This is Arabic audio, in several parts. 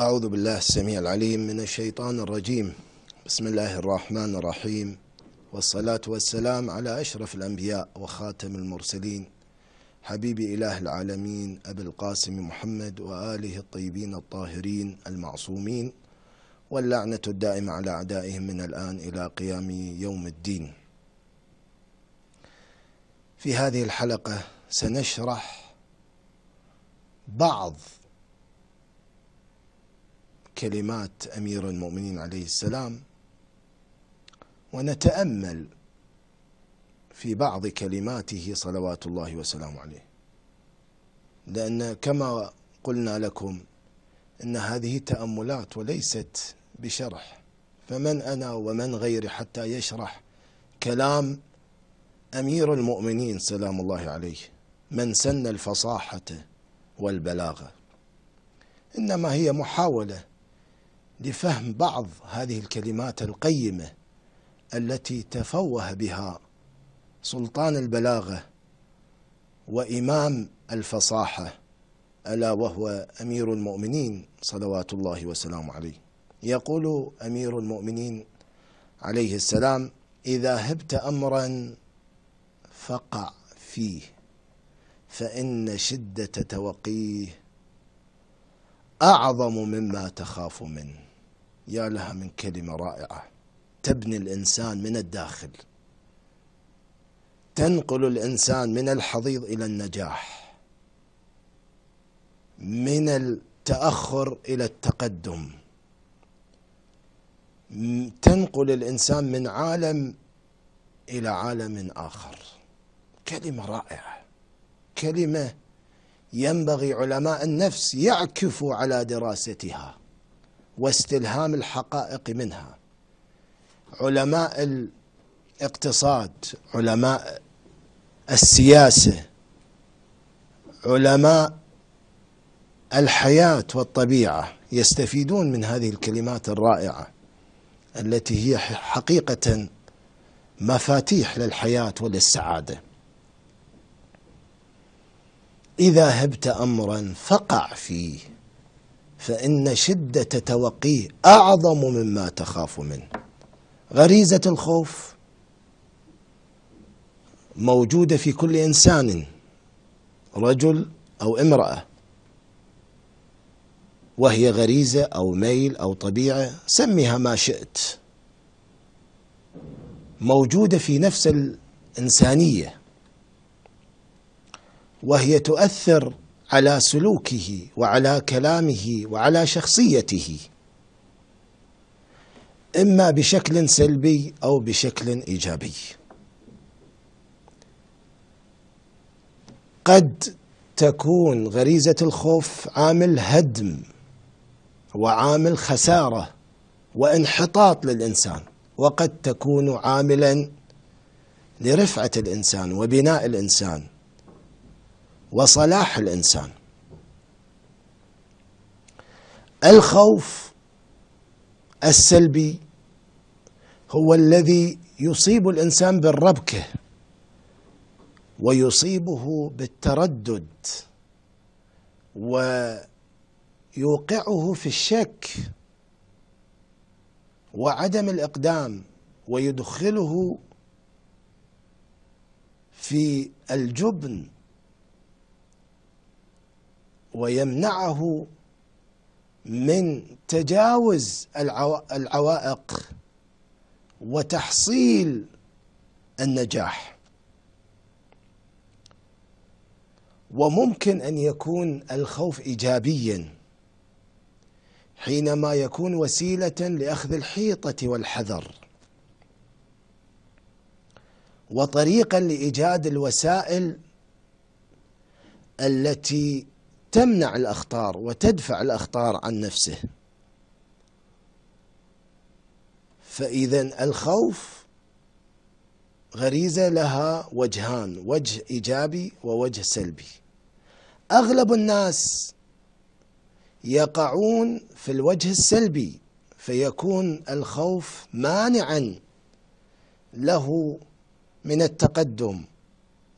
أعوذ بالله السميع العليم من الشيطان الرجيم بسم الله الرحمن الرحيم والصلاة والسلام على أشرف الأنبياء وخاتم المرسلين حبيب إله العالمين أبي القاسم محمد وآله الطيبين الطاهرين المعصومين واللعنة الدائمة على أعدائهم من الآن إلى قيام يوم الدين في هذه الحلقة سنشرح بعض كلمات امير المؤمنين عليه السلام ونتامل في بعض كلماته صلوات الله وسلامه عليه لان كما قلنا لكم ان هذه تاملات وليست بشرح فمن انا ومن غيري حتى يشرح كلام امير المؤمنين سلام الله عليه من سن الفصاحه والبلاغه انما هي محاوله لفهم بعض هذه الكلمات القيمه التي تفوه بها سلطان البلاغه وامام الفصاحه الا وهو امير المؤمنين صلوات الله وسلامه عليه يقول امير المؤمنين عليه السلام اذا هبت امرا فقع فيه فان شده توقيه اعظم مما تخاف منه يا لها من كلمة رائعة تبني الإنسان من الداخل تنقل الإنسان من الحضيض إلى النجاح من التأخر إلى التقدم تنقل الإنسان من عالم إلى عالم آخر كلمة رائعة كلمة ينبغي علماء النفس يعكفوا على دراستها واستلهام الحقائق منها علماء الاقتصاد علماء السياسه علماء الحياه والطبيعه يستفيدون من هذه الكلمات الرائعه التي هي حقيقه مفاتيح للحياه وللسعاده اذا هبت امرا فقع فيه فإن شدة توقيه أعظم مما تخاف منه غريزة الخوف موجودة في كل إنسان رجل أو امرأة وهي غريزة أو ميل أو طبيعة سميها ما شئت موجودة في نفس الإنسانية وهي تؤثر على سلوكه وعلى كلامه وعلى شخصيته اما بشكل سلبي او بشكل ايجابي قد تكون غريزه الخوف عامل هدم وعامل خساره وانحطاط للانسان وقد تكون عاملا لرفعه الانسان وبناء الانسان وصلاح الانسان الخوف السلبي هو الذي يصيب الانسان بالربكه ويصيبه بالتردد ويوقعه في الشك وعدم الاقدام ويدخله في الجبن ويمنعه من تجاوز العوائق وتحصيل النجاح وممكن ان يكون الخوف ايجابيا حينما يكون وسيله لاخذ الحيطه والحذر وطريقا لايجاد الوسائل التي تمنع الأخطار وتدفع الأخطار عن نفسه فإذا الخوف غريزة لها وجهان وجه إيجابي ووجه سلبي أغلب الناس يقعون في الوجه السلبي فيكون الخوف مانعا له من التقدم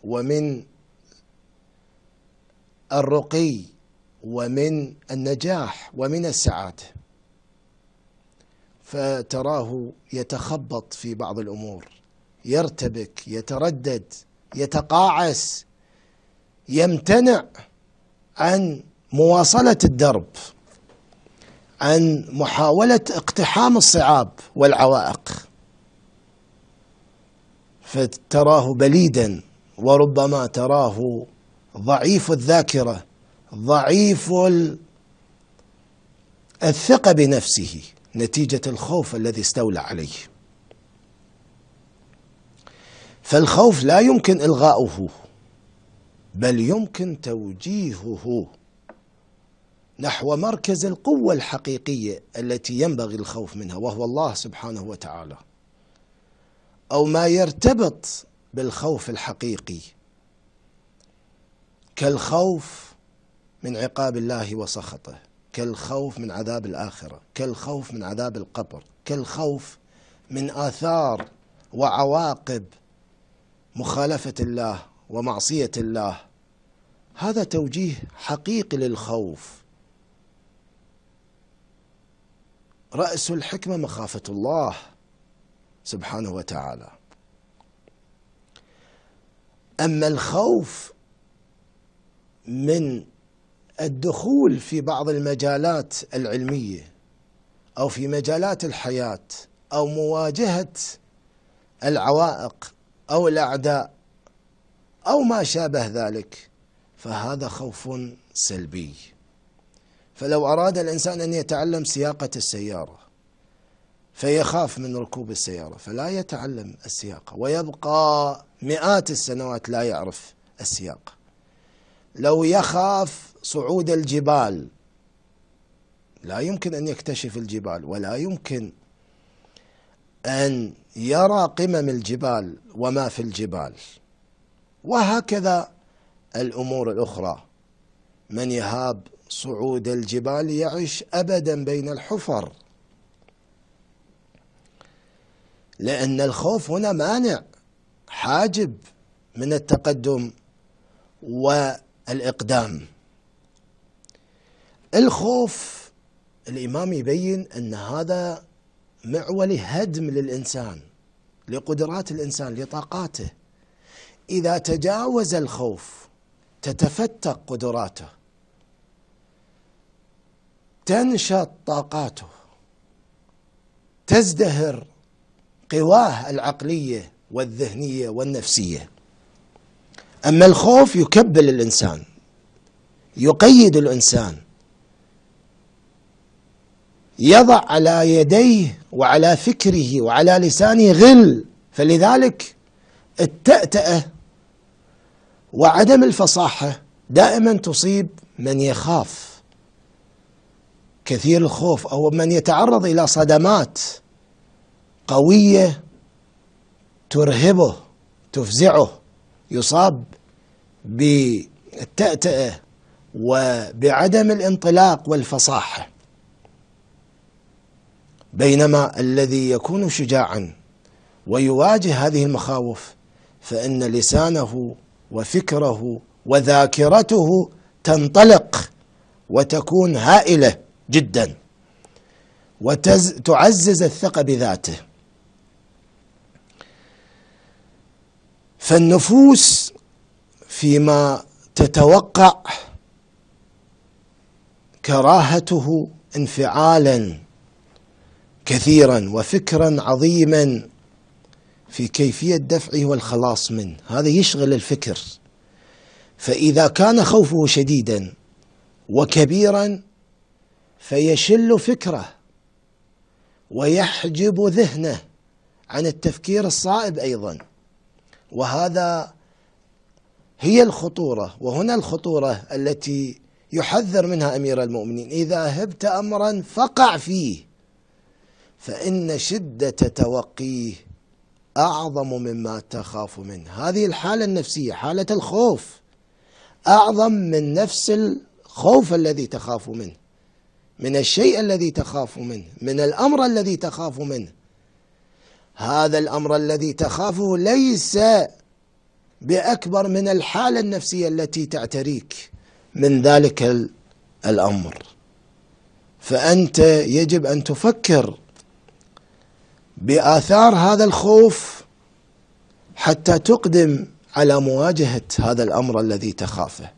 ومن الرقي ومن النجاح ومن السعادة فتراه يتخبط في بعض الأمور يرتبك يتردد يتقاعس يمتنع عن مواصلة الدرب عن محاولة اقتحام الصعاب والعوائق فتراه بليدا وربما تراه ضعيف الذاكره ضعيف الثقه بنفسه نتيجه الخوف الذي استولى عليه فالخوف لا يمكن الغاؤه بل يمكن توجيهه نحو مركز القوه الحقيقيه التي ينبغي الخوف منها وهو الله سبحانه وتعالى او ما يرتبط بالخوف الحقيقي كالخوف من عقاب الله وسخطه كالخوف من عذاب الاخره كالخوف من عذاب القبر كالخوف من اثار وعواقب مخالفه الله ومعصيه الله هذا توجيه حقيقي للخوف راس الحكمه مخافه الله سبحانه وتعالى اما الخوف من الدخول في بعض المجالات العلميه او في مجالات الحياه او مواجهه العوائق او الاعداء او ما شابه ذلك فهذا خوف سلبي فلو اراد الانسان ان يتعلم سياقه السياره فيخاف من ركوب السياره فلا يتعلم السياقه ويبقى مئات السنوات لا يعرف السياقه لو يخاف صعود الجبال لا يمكن ان يكتشف الجبال ولا يمكن ان يرى قمم الجبال وما في الجبال وهكذا الامور الاخرى من يهاب صعود الجبال يعيش ابدا بين الحفر لان الخوف هنا مانع حاجب من التقدم و الإقدام الخوف الإمام يبين أن هذا معول هدم للإنسان لقدرات الإنسان لطاقاته إذا تجاوز الخوف تتفتق قدراته تنشط طاقاته تزدهر قواه العقليه والذهنيه والنفسيه أما الخوف يكبل الإنسان يقيد الإنسان يضع على يديه وعلى فكره وعلى لسانه غل فلذلك التأتأة وعدم الفصاحة دائما تصيب من يخاف كثير الخوف أو من يتعرض إلى صدمات قوية ترهبه تفزعه يصاب بالتأتأة وبعدم الانطلاق والفصاحة بينما الذي يكون شجاعا ويواجه هذه المخاوف فإن لسانه وفكره وذاكرته تنطلق وتكون هائلة جدا وتعزز الثقة بذاته فالنفوس فيما تتوقع كراهته انفعالا كثيرا وفكرا عظيما في كيفيه دفعه والخلاص منه، هذا يشغل الفكر. فاذا كان خوفه شديدا وكبيرا فيشل فكره ويحجب ذهنه عن التفكير الصائب ايضا. وهذا هي الخطورة وهنا الخطورة التي يحذر منها أمير المؤمنين إذا هبت أمرا فقع فيه فإن شدة توقيه أعظم مما تخاف منه هذه الحالة النفسية حالة الخوف أعظم من نفس الخوف الذي تخاف منه من الشيء الذي تخاف منه من الأمر الذي تخاف منه هذا الامر الذي تخافه ليس باكبر من الحاله النفسيه التي تعتريك من ذلك الامر فانت يجب ان تفكر باثار هذا الخوف حتى تقدم على مواجهه هذا الامر الذي تخافه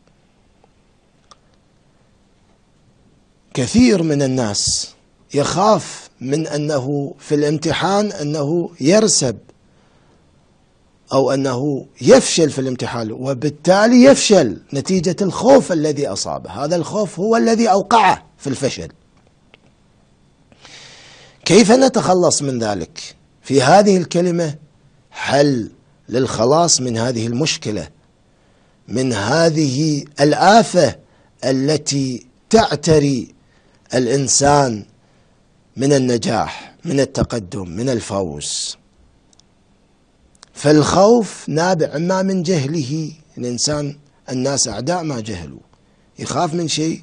كثير من الناس يخاف من أنه في الامتحان أنه يرسب أو أنه يفشل في الامتحان وبالتالي يفشل نتيجة الخوف الذي أصابه هذا الخوف هو الذي أوقعه في الفشل كيف نتخلص من ذلك في هذه الكلمة حل للخلاص من هذه المشكلة من هذه الآفة التي تعتري الإنسان من النجاح من التقدم من الفوز فالخوف نابع ما من جهله الانسان الناس اعداء ما جهلوا يخاف من شيء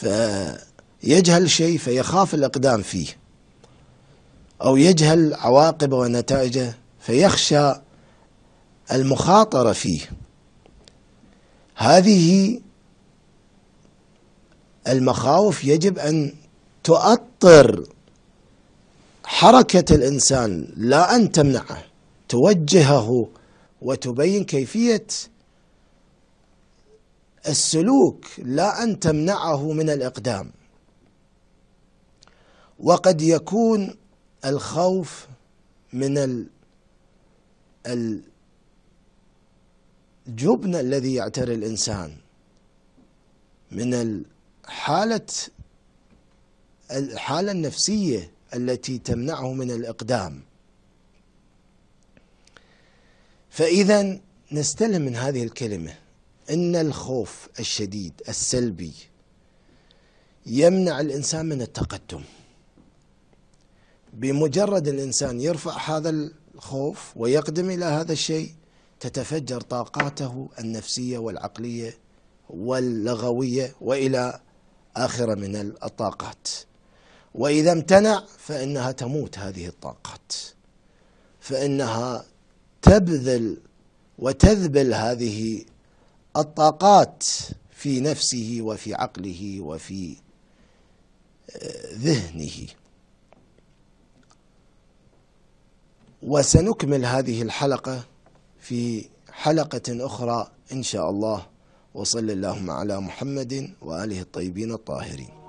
فيجهل شيء فيخاف الاقدام فيه او يجهل عواقبه ونتائجه فيخشى المخاطره فيه هذه المخاوف يجب ان تؤطر حركة الإنسان لا أن تمنعه توجهه وتبين كيفية السلوك لا أن تمنعه من الإقدام وقد يكون الخوف من الجبن الذي يعتري الإنسان من حالة الحالة النفسية التي تمنعه من الإقدام فإذا نستلهم من هذه الكلمة أن الخوف الشديد السلبي يمنع الإنسان من التقدم بمجرد الإنسان يرفع هذا الخوف ويقدم إلى هذا الشيء تتفجر طاقاته النفسية والعقلية واللغوية وإلى آخر من الطاقات واذا امتنع فانها تموت هذه الطاقات فانها تبذل وتذبل هذه الطاقات في نفسه وفي عقله وفي آه، ذهنه وسنكمل هذه الحلقه في حلقه اخرى ان شاء الله وصل اللهم على محمد واله الطيبين الطاهرين